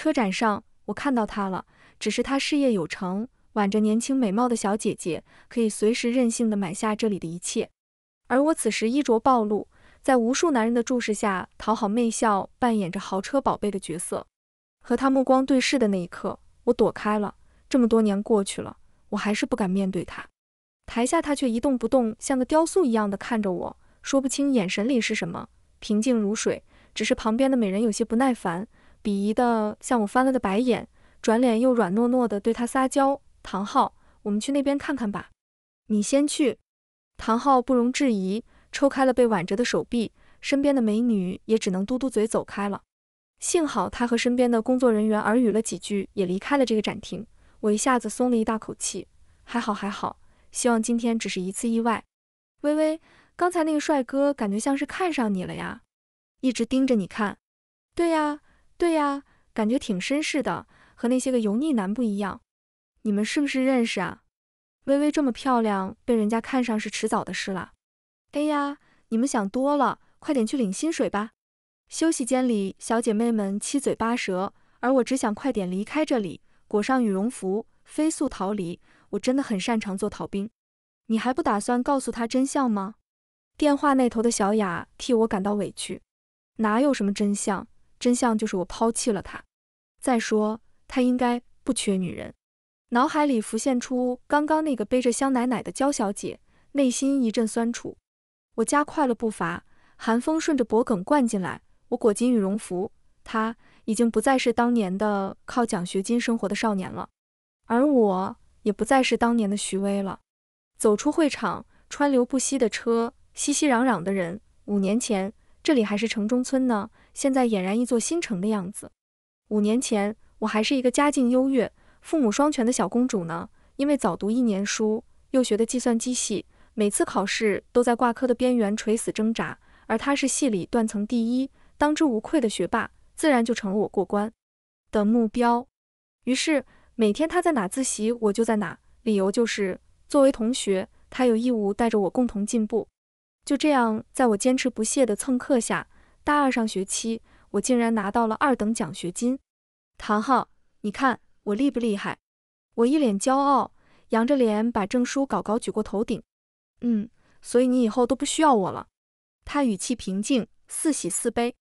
车展上，我看到他了，只是他事业有成，挽着年轻美貌的小姐姐，可以随时任性地买下这里的一切。而我此时衣着暴露，在无数男人的注视下，讨好媚笑，扮演着豪车宝贝的角色。和他目光对视的那一刻，我躲开了。这么多年过去了，我还是不敢面对他。台下他却一动不动，像个雕塑一样的看着我，说不清眼神里是什么，平静如水。只是旁边的美人有些不耐烦。鄙夷的向我翻了个白眼，转脸又软糯糯的对他撒娇：“唐昊，我们去那边看看吧，你先去。”唐昊不容置疑，抽开了被挽着的手臂，身边的美女也只能嘟嘟嘴走开了。幸好他和身边的工作人员耳语了几句，也离开了这个展厅。我一下子松了一大口气，还好还好，希望今天只是一次意外。微微，刚才那个帅哥感觉像是看上你了呀，一直盯着你看。对呀。对呀，感觉挺绅士的，和那些个油腻男不一样。你们是不是认识啊？微微这么漂亮，被人家看上是迟早的事啦。哎呀，你们想多了，快点去领薪水吧。休息间里，小姐妹们七嘴八舌，而我只想快点离开这里，裹上羽绒服，飞速逃离。我真的很擅长做逃兵。你还不打算告诉他真相吗？电话那头的小雅替我感到委屈。哪有什么真相？真相就是我抛弃了他。再说他应该不缺女人。脑海里浮现出刚刚那个背着香奶奶的娇小姐，内心一阵酸楚。我加快了步伐，寒风顺着脖梗灌进来，我裹紧羽绒服。他已经不再是当年的靠奖学金生活的少年了，而我也不再是当年的徐威了。走出会场，川流不息的车，熙熙攘攘的人。五年前这里还是城中村呢。现在俨然一座新城的样子。五年前，我还是一个家境优越、父母双全的小公主呢。因为早读一年书，又学的计算机系，每次考试都在挂科的边缘垂死挣扎。而她是系里断层第一，当之无愧的学霸，自然就成了我过关的目标。于是，每天她在哪自习，我就在哪。理由就是，作为同学，她有义务带着我共同进步。就这样，在我坚持不懈的蹭课下。大二上学期，我竟然拿到了二等奖学金。唐昊，你看我厉不厉害？我一脸骄傲，扬着脸把证书搞搞举过头顶。嗯，所以你以后都不需要我了。他语气平静，似喜似悲。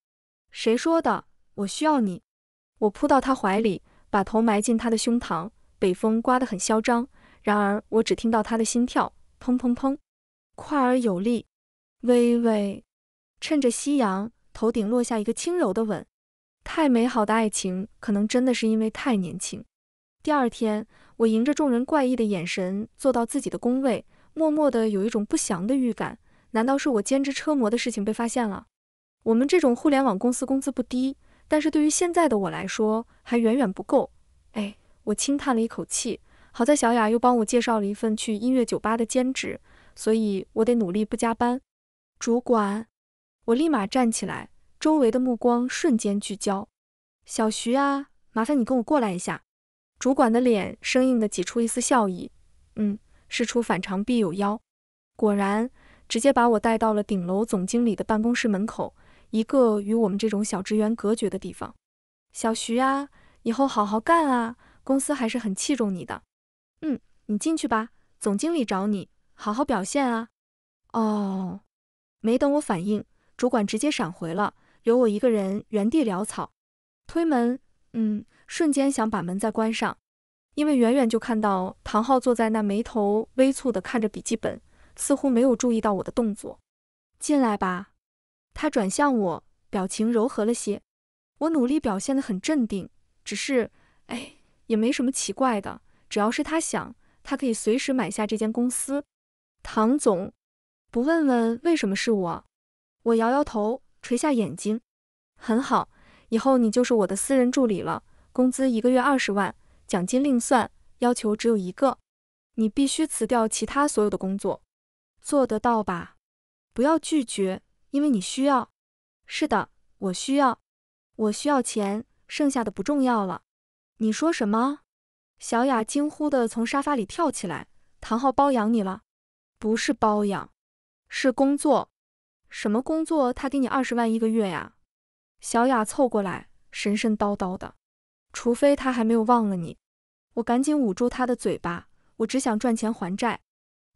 谁说的？我需要你。我扑到他怀里，把头埋进他的胸膛。北风刮得很嚣张，然而我只听到他的心跳，砰砰砰，快而有力，微微。趁着夕阳。头顶落下一个轻柔的吻，太美好的爱情，可能真的是因为太年轻。第二天，我迎着众人怪异的眼神，坐到自己的工位，默默的有一种不祥的预感。难道是我兼职车模的事情被发现了？我们这种互联网公司工资不低，但是对于现在的我来说，还远远不够。哎，我轻叹了一口气。好在小雅又帮我介绍了一份去音乐酒吧的兼职，所以我得努力不加班。主管。我立马站起来，周围的目光瞬间聚焦。小徐啊，麻烦你跟我过来一下。主管的脸生硬的挤出一丝笑意。嗯，事出反常必有妖，果然，直接把我带到了顶楼总经理的办公室门口，一个与我们这种小职员隔绝的地方。小徐啊，以后好好干啊，公司还是很器重你的。嗯，你进去吧，总经理找你，好好表现啊。哦，没等我反应。主管直接闪回了，留我一个人原地潦草。推门，嗯，瞬间想把门再关上，因为远远就看到唐昊坐在那，眉头微蹙的看着笔记本，似乎没有注意到我的动作。进来吧，他转向我，表情柔和了些。我努力表现得很镇定，只是，哎，也没什么奇怪的，只要是他想，他可以随时买下这间公司。唐总，不问问为什么是我？我摇摇头，垂下眼睛。很好，以后你就是我的私人助理了，工资一个月二十万，奖金另算。要求只有一个，你必须辞掉其他所有的工作，做得到吧？不要拒绝，因为你需要。是的，我需要。我需要钱，剩下的不重要了。你说什么？小雅惊呼地从沙发里跳起来。唐昊包养你了？不是包养，是工作。什么工作？他给你二十万一个月呀？小雅凑过来，神神叨叨的。除非他还没有忘了你。我赶紧捂住他的嘴巴。我只想赚钱还债，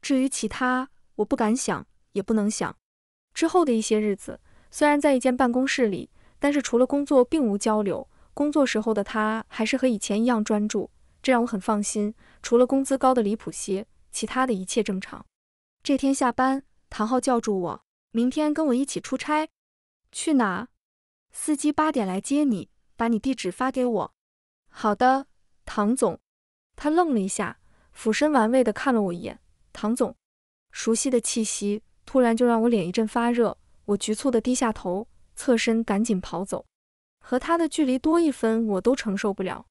至于其他，我不敢想，也不能想。之后的一些日子，虽然在一间办公室里，但是除了工作，并无交流。工作时候的他，还是和以前一样专注，这让我很放心。除了工资高的离谱些，其他的一切正常。这天下班，唐昊叫住我。明天跟我一起出差，去哪？司机八点来接你，把你地址发给我。好的，唐总。他愣了一下，俯身玩味的看了我一眼。唐总，熟悉的气息突然就让我脸一阵发热，我局促的低下头，侧身赶紧跑走，和他的距离多一分我都承受不了。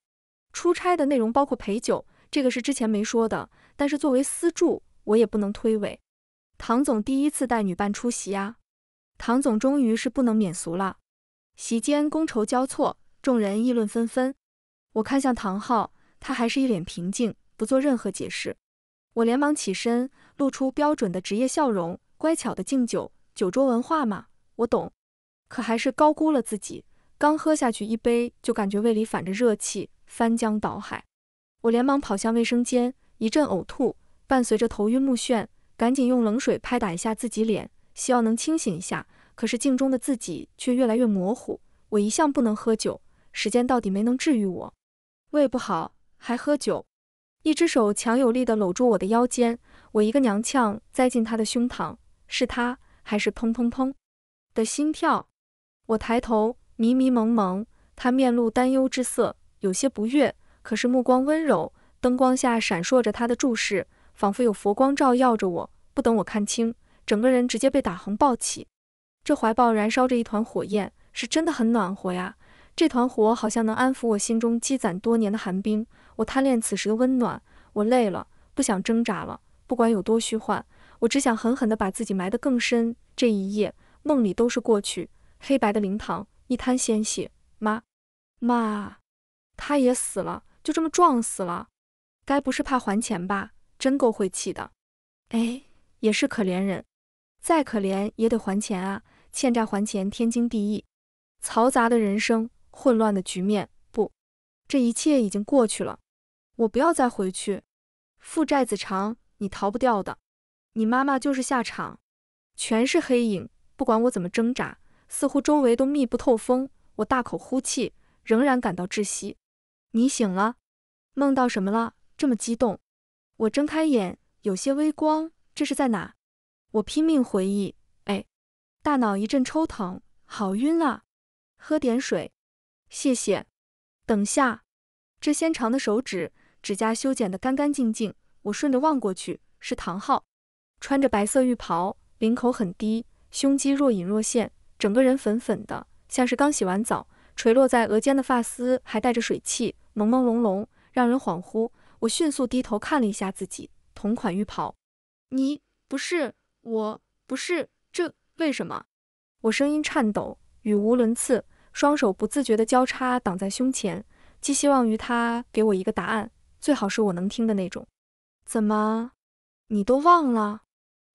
出差的内容包括陪酒，这个是之前没说的，但是作为私住，我也不能推诿。唐总第一次带女伴出席啊，唐总终于是不能免俗了。席间觥筹交错，众人议论纷纷。我看向唐昊，他还是一脸平静，不做任何解释。我连忙起身，露出标准的职业笑容，乖巧的敬酒。酒桌文化嘛，我懂。可还是高估了自己，刚喝下去一杯，就感觉胃里反着热气，翻江倒海。我连忙跑向卫生间，一阵呕吐，伴随着头晕目眩。赶紧用冷水拍打一下自己脸，希望能清醒一下。可是镜中的自己却越来越模糊。我一向不能喝酒，时间到底没能治愈我，胃不好还喝酒。一只手强有力地搂住我的腰间，我一个踉跄栽进他的胸膛。是他，还是砰砰砰的心跳？我抬头，迷迷蒙蒙，他面露担忧之色，有些不悦，可是目光温柔，灯光下闪烁着他的注视。仿佛有佛光照耀着我，不等我看清，整个人直接被打横抱起。这怀抱燃烧着一团火焰，是真的很暖和呀。这团火好像能安抚我心中积攒多年的寒冰。我贪恋此时的温暖，我累了，不想挣扎了。不管有多虚幻，我只想狠狠地把自己埋得更深。这一夜，梦里都是过去，黑白的灵堂，一滩鲜血。妈妈，他也死了，就这么撞死了。该不是怕还钱吧？真够晦气的，哎，也是可怜人，再可怜也得还钱啊！欠债还钱，天经地义。嘈杂的人生，混乱的局面，不，这一切已经过去了。我不要再回去。父债子偿，你逃不掉的。你妈妈就是下场。全是黑影，不管我怎么挣扎，似乎周围都密不透风。我大口呼气，仍然感到窒息。你醒了？梦到什么了？这么激动？我睁开眼，有些微光，这是在哪？我拼命回忆，哎，大脑一阵抽疼，好晕啊！喝点水，谢谢。等下，这纤长的手指，指甲修剪的干干净净。我顺着望过去，是唐昊，穿着白色浴袍，领口很低，胸肌若隐若现，整个人粉粉的，像是刚洗完澡。垂落在额间的发丝还带着水汽，朦朦胧胧，让人恍惚。我迅速低头看了一下自己同款浴袍，你不是我，不是这为什么？我声音颤抖，语无伦次，双手不自觉的交叉挡在胸前，寄希望于他给我一个答案，最好是我能听的那种。怎么？你都忘了？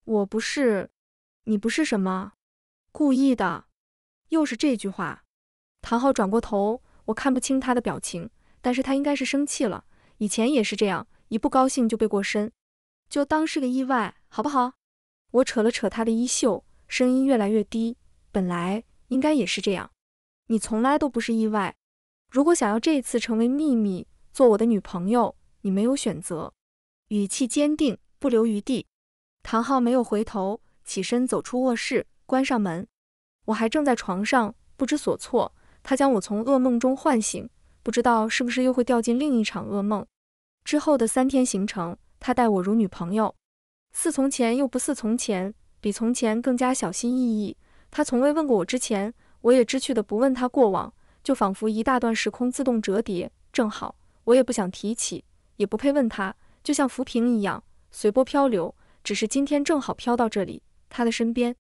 我不是，你不是什么？故意的？又是这句话。唐昊转过头，我看不清他的表情，但是他应该是生气了。以前也是这样，一不高兴就背过身，就当是个意外，好不好？我扯了扯他的衣袖，声音越来越低。本来应该也是这样，你从来都不是意外。如果想要这次成为秘密，做我的女朋友，你没有选择。语气坚定，不留余地。唐昊没有回头，起身走出卧室，关上门。我还正在床上不知所措，他将我从噩梦中唤醒。不知道是不是又会掉进另一场噩梦。之后的三天行程，他待我如女朋友，似从前又不似从前，比从前更加小心翼翼。他从未问过我之前，我也知趣的不问他过往，就仿佛一大段时空自动折叠，正好我也不想提起，也不配问他，就像浮萍一样随波漂流。只是今天正好飘到这里，他的身边。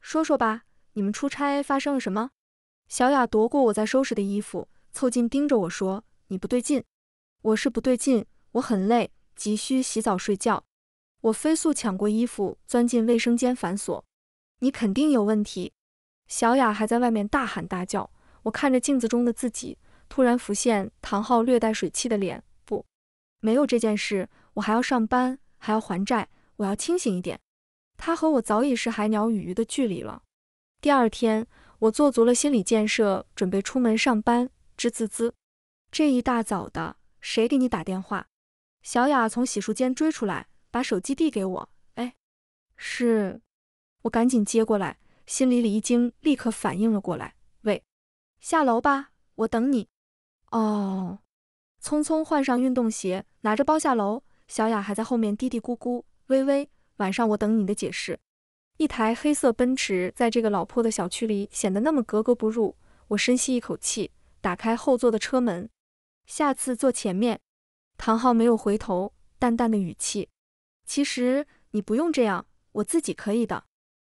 说说吧，你们出差发生了什么？小雅夺过我在收拾的衣服。凑近盯着我说：“你不对劲，我是不对劲，我很累，急需洗澡睡觉。”我飞速抢过衣服，钻进卫生间反锁。你肯定有问题。小雅还在外面大喊大叫。我看着镜子中的自己，突然浮现唐昊略带水气的脸。不，没有这件事。我还要上班，还要还债，我要清醒一点。他和我早已是海鸟与鱼的距离了。第二天，我做足了心理建设，准备出门上班。吱滋滋！这一大早的，谁给你打电话？小雅从洗漱间追出来，把手机递给我。哎，是我，赶紧接过来，心里里一惊，立刻反应了过来。喂，下楼吧，我等你。哦，匆匆换上运动鞋，拿着包下楼。小雅还在后面嘀嘀咕咕。微微，晚上我等你的解释。一台黑色奔驰在这个老破的小区里显得那么格格不入。我深吸一口气。打开后座的车门，下次坐前面。唐昊没有回头，淡淡的语气。其实你不用这样，我自己可以的。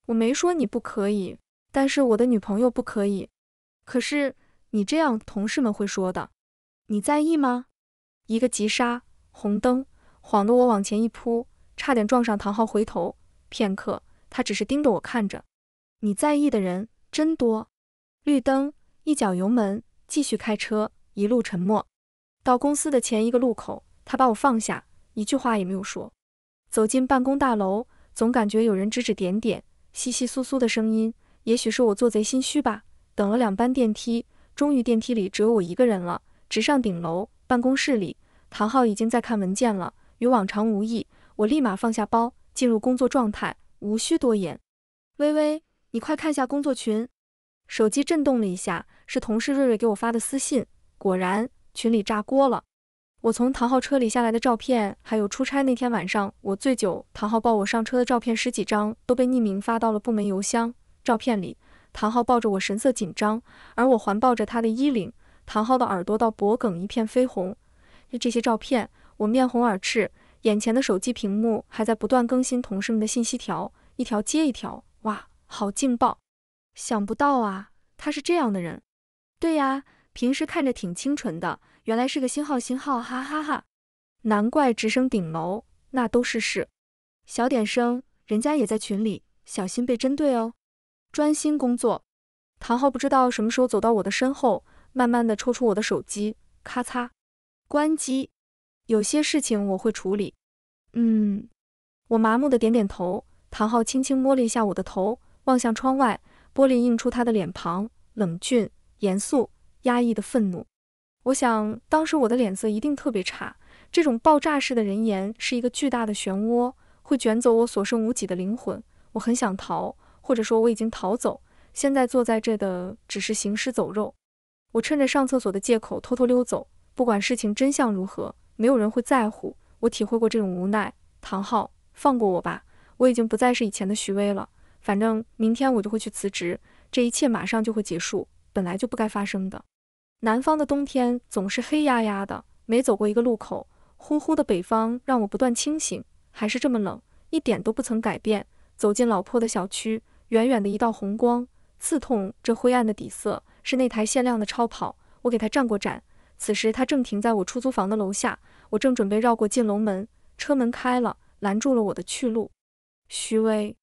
我没说你不可以，但是我的女朋友不可以。可是你这样，同事们会说的。你在意吗？一个急刹，红灯，晃得我往前一扑，差点撞上唐昊。回头片刻，他只是盯着我看着。你在意的人真多。绿灯，一脚油门。继续开车，一路沉默。到公司的前一个路口，他把我放下，一句话也没有说。走进办公大楼，总感觉有人指指点点，稀稀疏疏的声音，也许是我做贼心虚吧。等了两班电梯，终于电梯里只有我一个人了。直上顶楼，办公室里，唐昊已经在看文件了，与往常无异。我立马放下包，进入工作状态，无需多言。微微，你快看下工作群。手机震动了一下。是同事瑞瑞给我发的私信，果然群里炸锅了。我从唐浩车里下来的照片，还有出差那天晚上我醉酒，唐浩抱我上车的照片，十几张都被匿名发到了部门邮箱。照片里，唐浩抱着我，神色紧张，而我环抱着他的衣领。唐浩的耳朵到脖梗一片绯红。就这些照片，我面红耳赤。眼前的手机屏幕还在不断更新同事们的信息条，一条接一条。哇，好劲爆！想不到啊，他是这样的人。对呀，平时看着挺清纯的，原来是个星号星号，哈哈哈，难怪直升顶楼，那都是事。小点声，人家也在群里，小心被针对哦。专心工作。唐昊不知道什么时候走到我的身后，慢慢的抽出我的手机，咔嚓，关机。有些事情我会处理。嗯，我麻木的点点头。唐昊轻轻摸了一下我的头，望向窗外，玻璃映出他的脸庞，冷峻。严肃、压抑的愤怒。我想，当时我的脸色一定特别差。这种爆炸式的人言是一个巨大的漩涡，会卷走我所剩无几的灵魂。我很想逃，或者说我已经逃走。现在坐在这的只是行尸走肉。我趁着上厕所的借口偷偷溜走。不管事情真相如何，没有人会在乎。我体会过这种无奈。唐昊，放过我吧！我已经不再是以前的徐威了。反正明天我就会去辞职，这一切马上就会结束。本来就不该发生的。南方的冬天总是黑压压的，每走过一个路口，呼呼的北方让我不断清醒。还是这么冷，一点都不曾改变。走进老破的小区，远远的一道红光刺痛这灰暗的底色，是那台限量的超跑。我给他站过展，此时他正停在我出租房的楼下。我正准备绕过进楼门，车门开了，拦住了我的去路。徐薇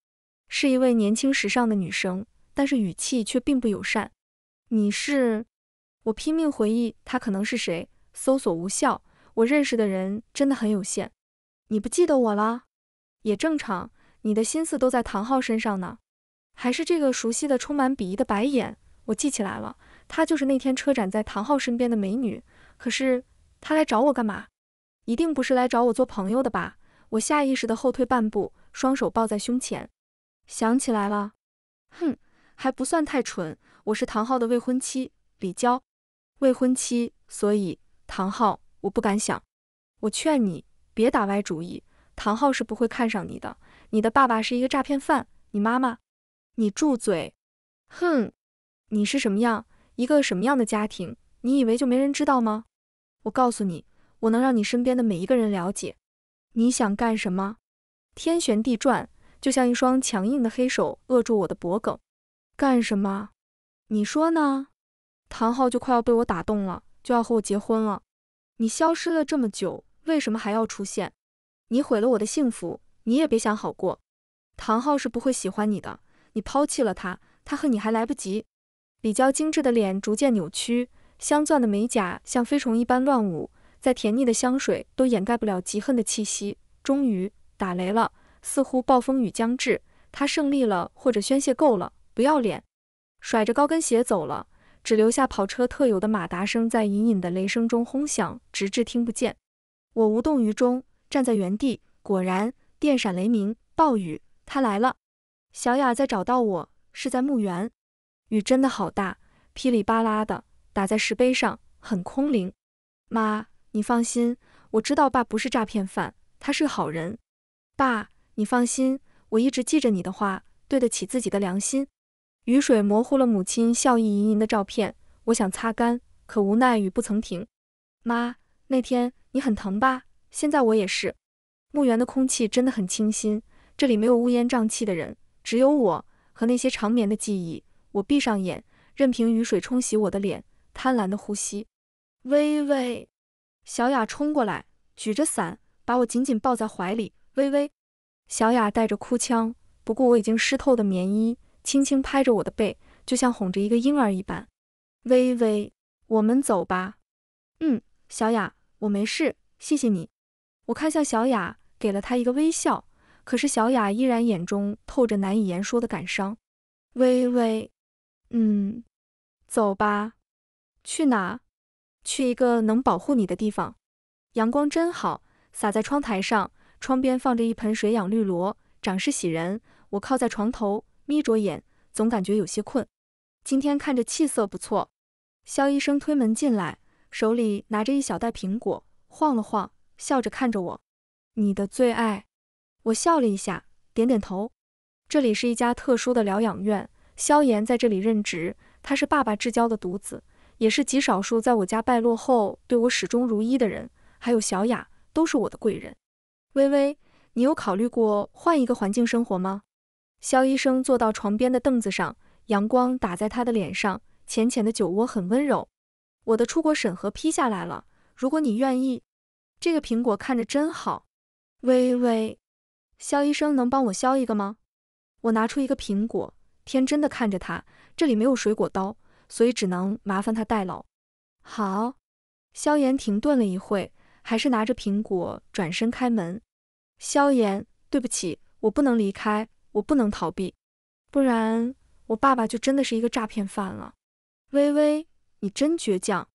是一位年轻时尚的女生，但是语气却并不友善。你是？我拼命回忆，他可能是谁？搜索无效，我认识的人真的很有限。你不记得我了？也正常，你的心思都在唐昊身上呢。还是这个熟悉的、充满鄙夷的白眼？我记起来了，她就是那天车展在唐昊身边的美女。可是她来找我干嘛？一定不是来找我做朋友的吧？我下意识地后退半步，双手抱在胸前。想起来了，哼。还不算太蠢，我是唐昊的未婚妻李娇，未婚妻，所以唐昊，我不敢想。我劝你别打歪主意，唐昊是不会看上你的。你的爸爸是一个诈骗犯，你妈妈，你住嘴！哼，你是什么样，一个什么样的家庭，你以为就没人知道吗？我告诉你，我能让你身边的每一个人了解。你想干什么？天旋地转，就像一双强硬的黑手扼住我的脖梗。干什么？你说呢？唐昊就快要被我打动了，就要和我结婚了。你消失了这么久，为什么还要出现？你毁了我的幸福，你也别想好过。唐昊是不会喜欢你的，你抛弃了他，他恨你还来不及。李娇精致的脸逐渐扭曲，镶钻的美甲像飞虫一般乱舞，在甜腻的香水都掩盖不了极恨的气息。终于打雷了，似乎暴风雨将至。他胜利了，或者宣泄够了。不要脸，甩着高跟鞋走了，只留下跑车特有的马达声在隐隐的雷声中轰响，直至听不见。我无动于衷，站在原地。果然，电闪雷鸣，暴雨，他来了。小雅在找到我，是在墓园。雨真的好大，噼里啪啦的打在石碑上，很空灵。妈，你放心，我知道爸不是诈骗犯，他是个好人。爸，你放心，我一直记着你的话，对得起自己的良心。雨水模糊了母亲笑意盈盈的照片，我想擦干，可无奈雨不曾停。妈，那天你很疼吧？现在我也是。墓园的空气真的很清新，这里没有乌烟瘴气的人，只有我和那些长眠的记忆。我闭上眼，任凭雨水冲洗我的脸，贪婪的呼吸。微微，小雅冲过来，举着伞，把我紧紧抱在怀里。微微，小雅带着哭腔，不顾我已经湿透的棉衣。轻轻拍着我的背，就像哄着一个婴儿一般。微微，我们走吧。嗯，小雅，我没事，谢谢你。我看向小雅，给了她一个微笑。可是小雅依然眼中透着难以言说的感伤。微微，嗯，走吧。去哪？去一个能保护你的地方。阳光真好，洒在窗台上。窗边放着一盆水养绿萝，长势喜人。我靠在床头。眯着眼，总感觉有些困。今天看着气色不错。肖医生推门进来，手里拿着一小袋苹果，晃了晃，笑着看着我：“你的最爱。”我笑了一下，点点头。这里是一家特殊的疗养院，肖炎在这里任职。他是爸爸至交的独子，也是极少数在我家败落后对我始终如一的人。还有小雅，都是我的贵人。微微，你有考虑过换一个环境生活吗？肖医生坐到床边的凳子上，阳光打在他的脸上，浅浅的酒窝很温柔。我的出国审核批下来了，如果你愿意，这个苹果看着真好。微微，肖医生能帮我削一个吗？我拿出一个苹果，天真的看着他，这里没有水果刀，所以只能麻烦他代劳。好。萧炎停顿了一会，还是拿着苹果转身开门。萧炎，对不起，我不能离开。我不能逃避，不然我爸爸就真的是一个诈骗犯了。微微，你真倔强。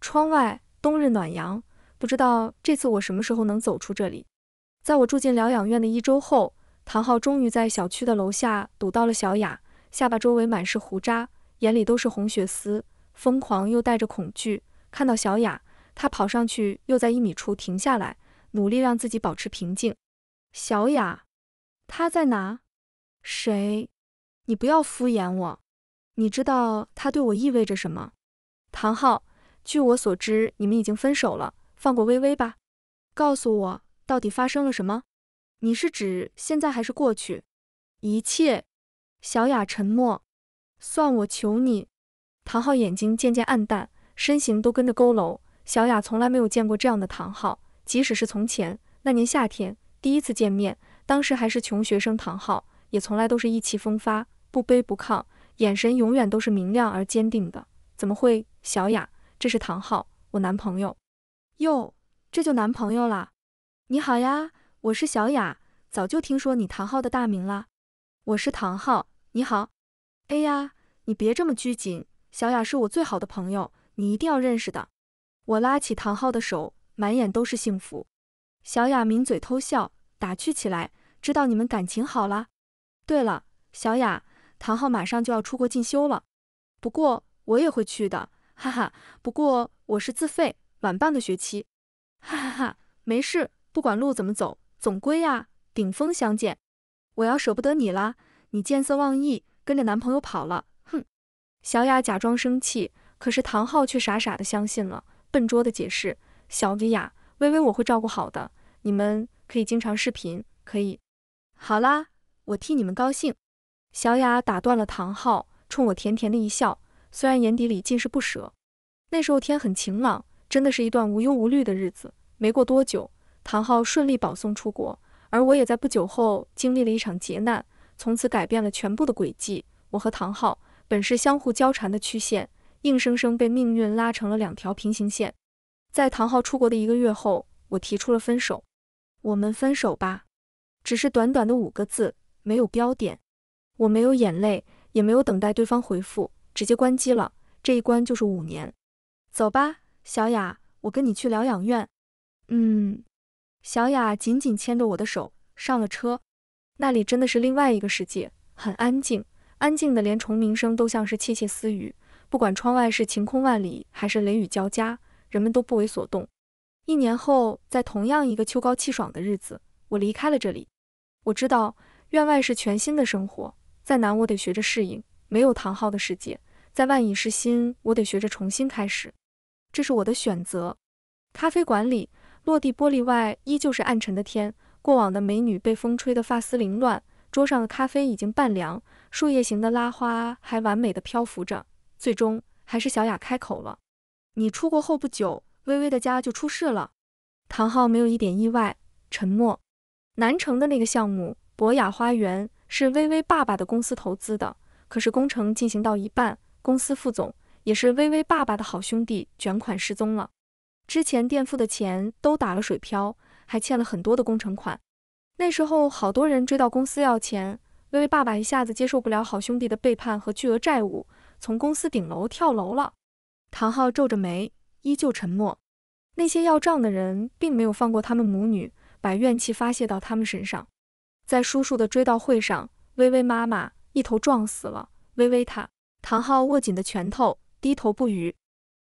窗外冬日暖阳，不知道这次我什么时候能走出这里。在我住进疗养院的一周后，唐昊终于在小区的楼下堵到了小雅，下巴周围满是胡渣，眼里都是红血丝，疯狂又带着恐惧。看到小雅，他跑上去，又在一米处停下来，努力让自己保持平静。小雅，他在哪？谁？你不要敷衍我！你知道他对我意味着什么？唐昊，据我所知，你们已经分手了，放过微微吧。告诉我，到底发生了什么？你是指现在还是过去？一切。小雅沉默。算我求你。唐昊眼睛渐渐暗淡，身形都跟着佝偻。小雅从来没有见过这样的唐昊，即使是从前那年夏天第一次见面，当时还是穷学生唐昊。也从来都是意气风发，不卑不亢，眼神永远都是明亮而坚定的。怎么会，小雅，这是唐昊，我男朋友。哟，这就男朋友啦？你好呀，我是小雅，早就听说你唐昊的大名啦。我是唐昊，你好。哎呀，你别这么拘谨。小雅是我最好的朋友，你一定要认识的。我拉起唐昊的手，满眼都是幸福。小雅抿嘴偷笑，打趣起来，知道你们感情好了。对了，小雅，唐昊马上就要出国进修了，不过我也会去的，哈哈。不过我是自费，晚半个学期，哈哈哈。没事，不管路怎么走，总归呀，顶峰相见。我要舍不得你啦，你见色忘义，跟着男朋友跑了，哼。小雅假装生气，可是唐昊却傻傻的相信了，笨拙的解释：小薇雅，微微我会照顾好的，你们可以经常视频，可以。好啦。我替你们高兴，小雅打断了唐昊，冲我甜甜的一笑，虽然眼底里尽是不舍。那时候天很晴朗，真的是一段无忧无虑的日子。没过多久，唐昊顺利保送出国，而我也在不久后经历了一场劫难，从此改变了全部的轨迹。我和唐昊本是相互交缠的曲线，硬生生被命运拉成了两条平行线。在唐昊出国的一个月后，我提出了分手，我们分手吧，只是短短的五个字。没有标点，我没有眼泪，也没有等待对方回复，直接关机了。这一关就是五年。走吧，小雅，我跟你去疗养院。嗯，小雅紧紧牵着我的手上了车。那里真的是另外一个世界，很安静，安静的连虫鸣声都像是窃窃私语。不管窗外是晴空万里还是雷雨交加，人们都不为所动。一年后，在同样一个秋高气爽的日子，我离开了这里。我知道。院外是全新的生活，再难我得学着适应。没有唐昊的世界，在万蚁是心，我得学着重新开始。这是我的选择。咖啡馆里，落地玻璃外依旧是暗沉的天，过往的美女被风吹得发丝凌乱，桌上的咖啡已经半凉，树叶形的拉花还完美的漂浮着。最终还是小雅开口了：“你出国后不久，微微的家就出事了。”唐昊没有一点意外，沉默。南城的那个项目。博雅花园是微微爸爸的公司投资的，可是工程进行到一半，公司副总也是微微爸爸的好兄弟卷款失踪了，之前垫付的钱都打了水漂，还欠了很多的工程款。那时候好多人追到公司要钱，微微爸爸一下子接受不了好兄弟的背叛和巨额债务，从公司顶楼跳楼了。唐昊皱着眉，依旧沉默。那些要账的人并没有放过他们母女，把怨气发泄到他们身上。在叔叔的追悼会上，微微妈妈一头撞死了微微他。唐昊握紧的拳头，低头不语，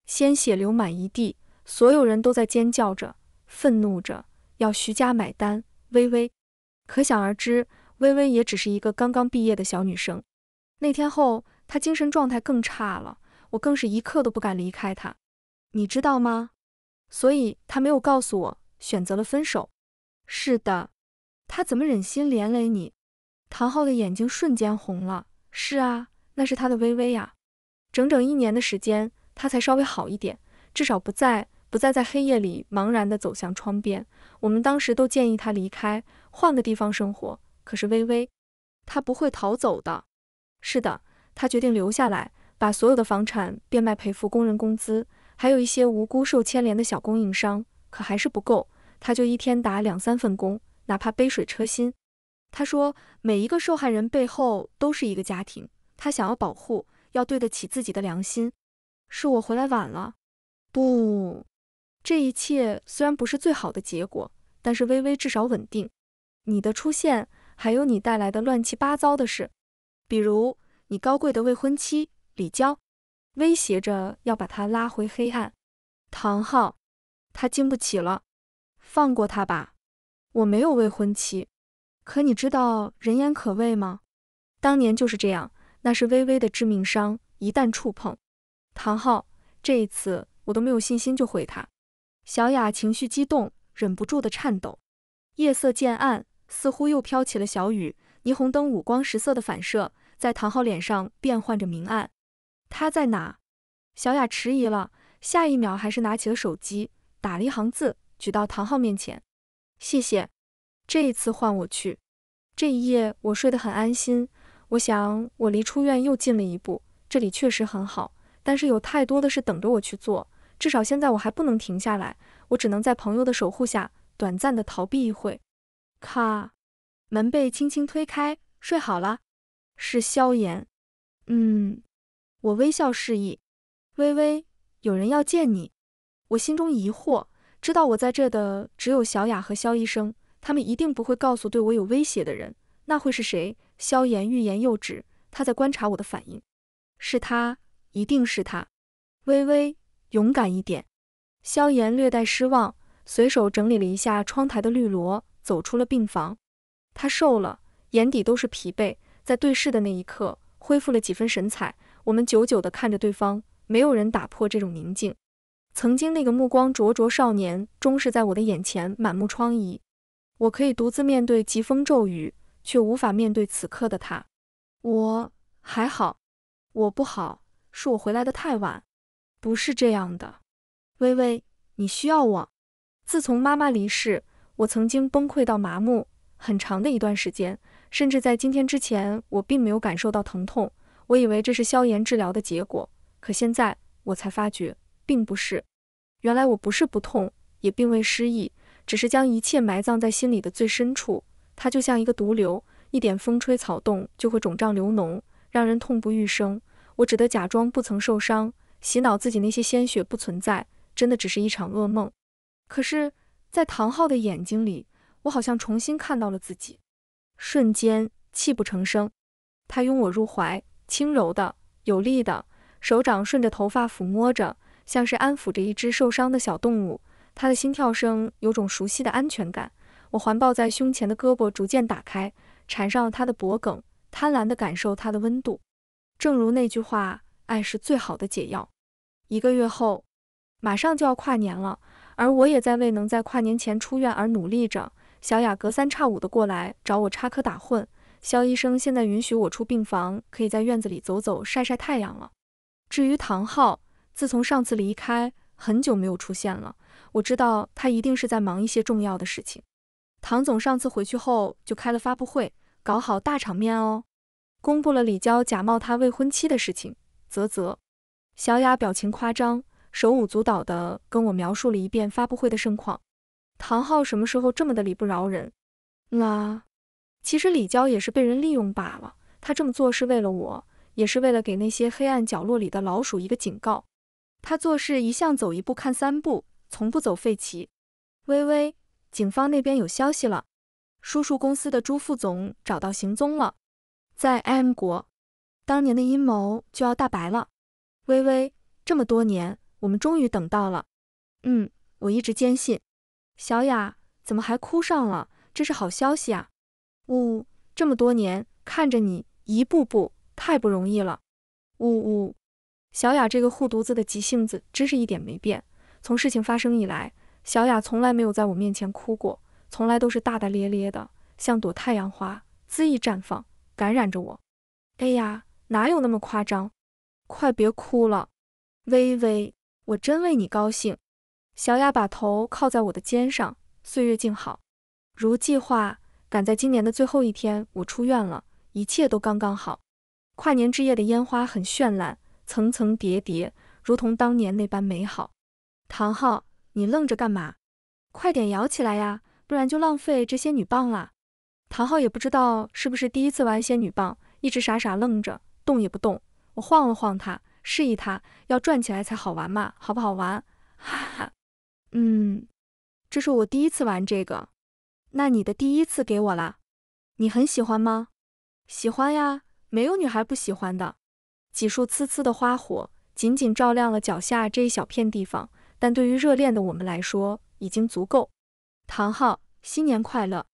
鲜血流满一地，所有人都在尖叫着，愤怒着，要徐家买单。微微，可想而知，微微也只是一个刚刚毕业的小女生。那天后，她精神状态更差了，我更是一刻都不敢离开她。你知道吗？所以她没有告诉我，选择了分手。是的。他怎么忍心连累你？唐昊的眼睛瞬间红了。是啊，那是他的微微呀。整整一年的时间，他才稍微好一点，至少不再不再在黑夜里茫然地走向窗边。我们当时都建议他离开，换个地方生活。可是微微，他不会逃走的。是的，他决定留下来，把所有的房产变卖，赔付工人工资，还有一些无辜受牵连的小供应商。可还是不够，他就一天打两三份工。哪怕杯水车薪，他说：“每一个受害人背后都是一个家庭，他想要保护，要对得起自己的良心。”是我回来晚了，不，这一切虽然不是最好的结果，但是微微至少稳定。你的出现，还有你带来的乱七八糟的事，比如你高贵的未婚妻李娇，威胁着要把他拉回黑暗。唐昊，他经不起了，放过他吧。我没有未婚妻，可你知道人言可畏吗？当年就是这样，那是微微的致命伤，一旦触碰。唐昊，这一次我都没有信心就回他。小雅情绪激动，忍不住的颤抖。夜色渐暗，似乎又飘起了小雨，霓虹灯五光十色的反射在唐昊脸上，变换着明暗。他在哪？小雅迟疑了，下一秒还是拿起了手机，打了一行字，举到唐昊面前。谢谢，这一次换我去。这一夜我睡得很安心，我想我离出院又近了一步。这里确实很好，但是有太多的事等着我去做。至少现在我还不能停下来，我只能在朋友的守护下短暂的逃避一会。咔，门被轻轻推开。睡好了？是萧炎。嗯，我微笑示意。微微，有人要见你。我心中疑惑。知道我在这的只有小雅和肖医生，他们一定不会告诉对我有威胁的人。那会是谁？萧炎欲言又止，他在观察我的反应。是他，一定是他。微微，勇敢一点。萧炎略带失望，随手整理了一下窗台的绿萝，走出了病房。他瘦了，眼底都是疲惫，在对视的那一刻，恢复了几分神采。我们久久地看着对方，没有人打破这种宁静。曾经那个目光灼灼少年，终是在我的眼前满目疮痍。我可以独自面对疾风骤雨，却无法面对此刻的他。我还好，我不好，是我回来的太晚。不是这样的，微微，你需要我。自从妈妈离世，我曾经崩溃到麻木，很长的一段时间，甚至在今天之前，我并没有感受到疼痛。我以为这是消炎治疗的结果，可现在我才发觉。并不是，原来我不是不痛，也并未失忆，只是将一切埋葬在心里的最深处。它就像一个毒瘤，一点风吹草动就会肿胀流脓，让人痛不欲生。我只得假装不曾受伤，洗脑自己那些鲜血不存在，真的只是一场噩梦。可是，在唐昊的眼睛里，我好像重新看到了自己，瞬间泣不成声。他拥我入怀，轻柔的、有力的手掌顺着头发抚摸着。像是安抚着一只受伤的小动物，他的心跳声有种熟悉的安全感。我环抱在胸前的胳膊逐渐打开，缠上了他的脖梗，贪婪地感受他的温度。正如那句话，爱是最好的解药。一个月后，马上就要跨年了，而我也在为能在跨年前出院而努力着。小雅隔三差五的过来找我插科打诨。肖医生现在允许我出病房，可以在院子里走走，晒晒太阳了。至于唐昊。自从上次离开，很久没有出现了。我知道他一定是在忙一些重要的事情。唐总上次回去后就开了发布会，搞好大场面哦，公布了李娇假冒他未婚妻的事情。啧啧，小雅表情夸张，手舞足蹈地跟我描述了一遍发布会的盛况。唐昊什么时候这么的理不饶人了？其实李娇也是被人利用罢了，他这么做是为了我，也是为了给那些黑暗角落里的老鼠一个警告。他做事一向走一步看三步，从不走废棋。微微，警方那边有消息了，叔叔公司的朱副总找到行踪了，在 M 国，当年的阴谋就要大白了。微微，这么多年，我们终于等到了。嗯，我一直坚信。小雅，怎么还哭上了？这是好消息啊！呜，这么多年看着你一步步，太不容易了。呜呜。小雅这个护犊子的急性子真是一点没变。从事情发生以来，小雅从来没有在我面前哭过，从来都是大大咧咧的，像朵太阳花恣意绽放，感染着我。哎呀，哪有那么夸张？快别哭了，微微，我真为你高兴。小雅把头靠在我的肩上，岁月静好。如计划，赶在今年的最后一天，我出院了，一切都刚刚好。跨年之夜的烟花很绚烂。层层叠叠，如同当年那般美好。唐昊，你愣着干嘛？快点摇起来呀，不然就浪费这仙女棒了。唐昊也不知道是不是第一次玩仙女棒，一直傻傻愣着，动也不动。我晃了晃他，示意他要转起来才好玩嘛，好不好玩？哈哈，嗯，这是我第一次玩这个，那你的第一次给我啦。你很喜欢吗？喜欢呀，没有女孩不喜欢的。几束呲呲的花火，仅仅照亮了脚下这一小片地方，但对于热恋的我们来说，已经足够。唐昊，新年快乐！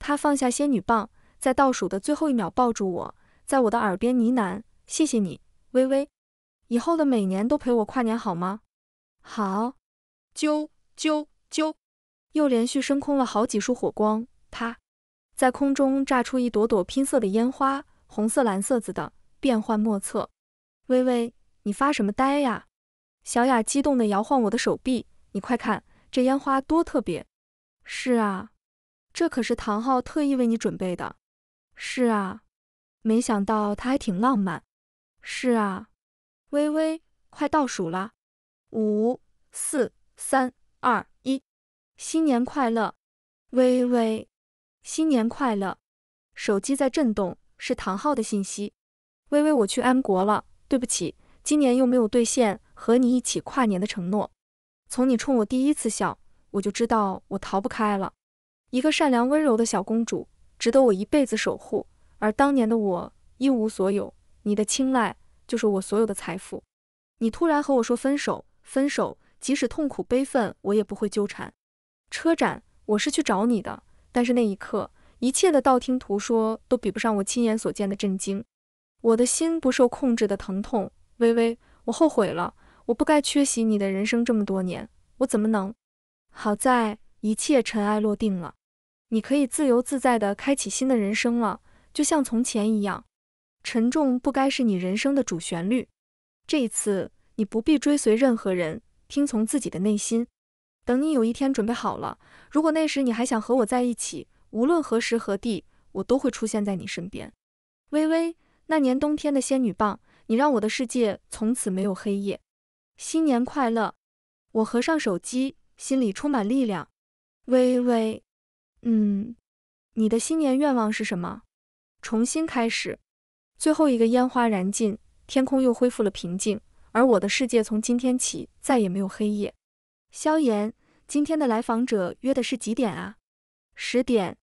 他放下仙女棒，在倒数的最后一秒抱住我，在我的耳边呢喃：“谢谢你，微微，以后的每年都陪我跨年好吗？”“好。”啾啾啾，又连续升空了好几束火光，啪，在空中炸出一朵朵拼色的烟花，红色、蓝色、紫的，变幻莫测。微微，你发什么呆呀？小雅激动地摇晃我的手臂，你快看，这烟花多特别！是啊，这可是唐昊特意为你准备的。是啊，没想到他还挺浪漫。是啊，微微，快倒数啦！五四三二一，新年快乐，微微，新年快乐。手机在震动，是唐昊的信息。微微，我去安国了。对不起，今年又没有兑现和你一起跨年的承诺。从你冲我第一次笑，我就知道我逃不开了。一个善良温柔的小公主，值得我一辈子守护。而当年的我一无所有，你的青睐就是我所有的财富。你突然和我说分手，分手，即使痛苦悲愤，我也不会纠缠。车展，我是去找你的，但是那一刻，一切的道听途说都比不上我亲眼所见的震惊。我的心不受控制的疼痛，微微，我后悔了，我不该缺席你的人生这么多年，我怎么能？好在一切尘埃落定了，你可以自由自在的开启新的人生了，就像从前一样，沉重不该是你人生的主旋律。这一次，你不必追随任何人，听从自己的内心。等你有一天准备好了，如果那时你还想和我在一起，无论何时何地，我都会出现在你身边，微微。那年冬天的仙女棒，你让我的世界从此没有黑夜。新年快乐！我合上手机，心里充满力量。微微，嗯，你的新年愿望是什么？重新开始。最后一个烟花燃尽，天空又恢复了平静，而我的世界从今天起再也没有黑夜。萧炎，今天的来访者约的是几点啊？十点。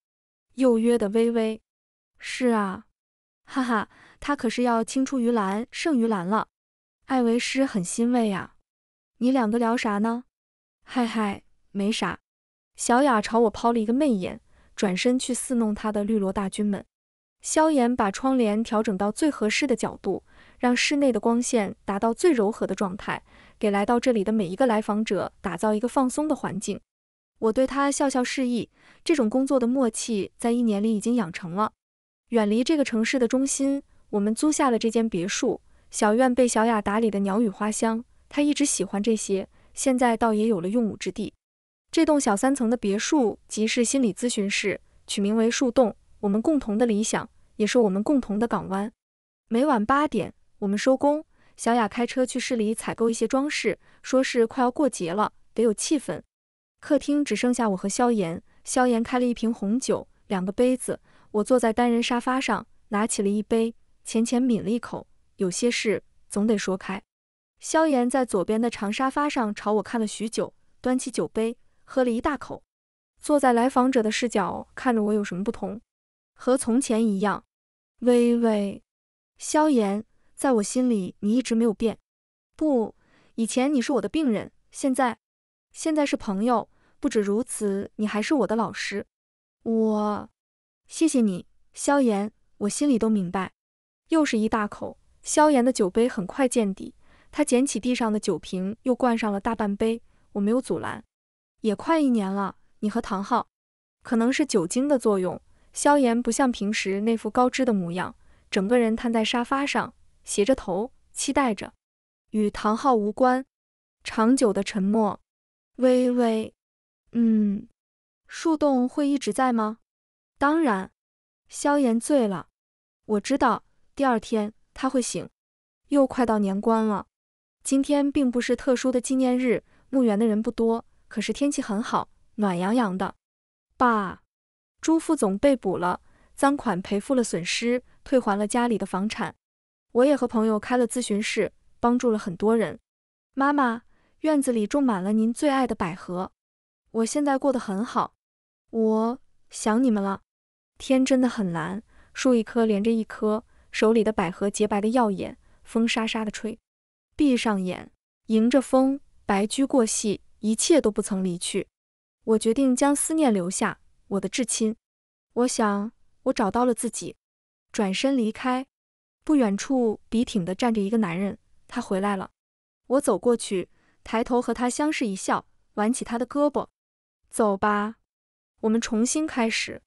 又约的微微。是啊，哈哈。他可是要青出于蓝胜于蓝了，艾维斯很欣慰呀。你两个聊啥呢？嗨嗨，没啥。小雅朝我抛了一个媚眼，转身去侍弄她的绿萝大军们。萧炎把窗帘调整到最合适的角度，让室内的光线达到最柔和的状态，给来到这里的每一个来访者打造一个放松的环境。我对他笑笑示意，这种工作的默契在一年里已经养成了。远离这个城市的中心。我们租下了这间别墅，小院被小雅打理得鸟语花香。她一直喜欢这些，现在倒也有了用武之地。这栋小三层的别墅即是心理咨询室，取名为“树洞”。我们共同的理想，也是我们共同的港湾。每晚八点，我们收工。小雅开车去市里采购一些装饰，说是快要过节了，得有气氛。客厅只剩下我和萧炎，萧炎开了一瓶红酒，两个杯子。我坐在单人沙发上，拿起了一杯。浅浅抿了一口，有些事总得说开。萧炎在左边的长沙发上朝我看了许久，端起酒杯喝了一大口。坐在来访者的视角看着我有什么不同？和从前一样。微微，萧炎，在我心里你一直没有变。不，以前你是我的病人，现在，现在是朋友。不止如此，你还是我的老师。我，谢谢你，萧炎，我心里都明白。又是一大口，萧炎的酒杯很快见底。他捡起地上的酒瓶，又灌上了大半杯。我没有阻拦。也快一年了，你和唐昊……可能是酒精的作用，萧炎不像平时那副高知的模样，整个人瘫在沙发上，斜着头，期待着，与唐昊无关。长久的沉默。微微。嗯。树洞会一直在吗？当然。萧炎醉了，我知道。第二天他会醒，又快到年关了。今天并不是特殊的纪念日，墓园的人不多，可是天气很好，暖洋洋的。爸，朱副总被捕了，赃款赔付了损失，退还了家里的房产。我也和朋友开了咨询室，帮助了很多人。妈妈，院子里种满了您最爱的百合。我现在过得很好，我想你们了。天真的很蓝，树一棵连着一棵。手里的百合洁白的耀眼，风沙沙的吹，闭上眼，迎着风，白驹过隙，一切都不曾离去。我决定将思念留下，我的至亲。我想，我找到了自己。转身离开，不远处笔挺的站着一个男人，他回来了。我走过去，抬头和他相视一笑，挽起他的胳膊，走吧，我们重新开始。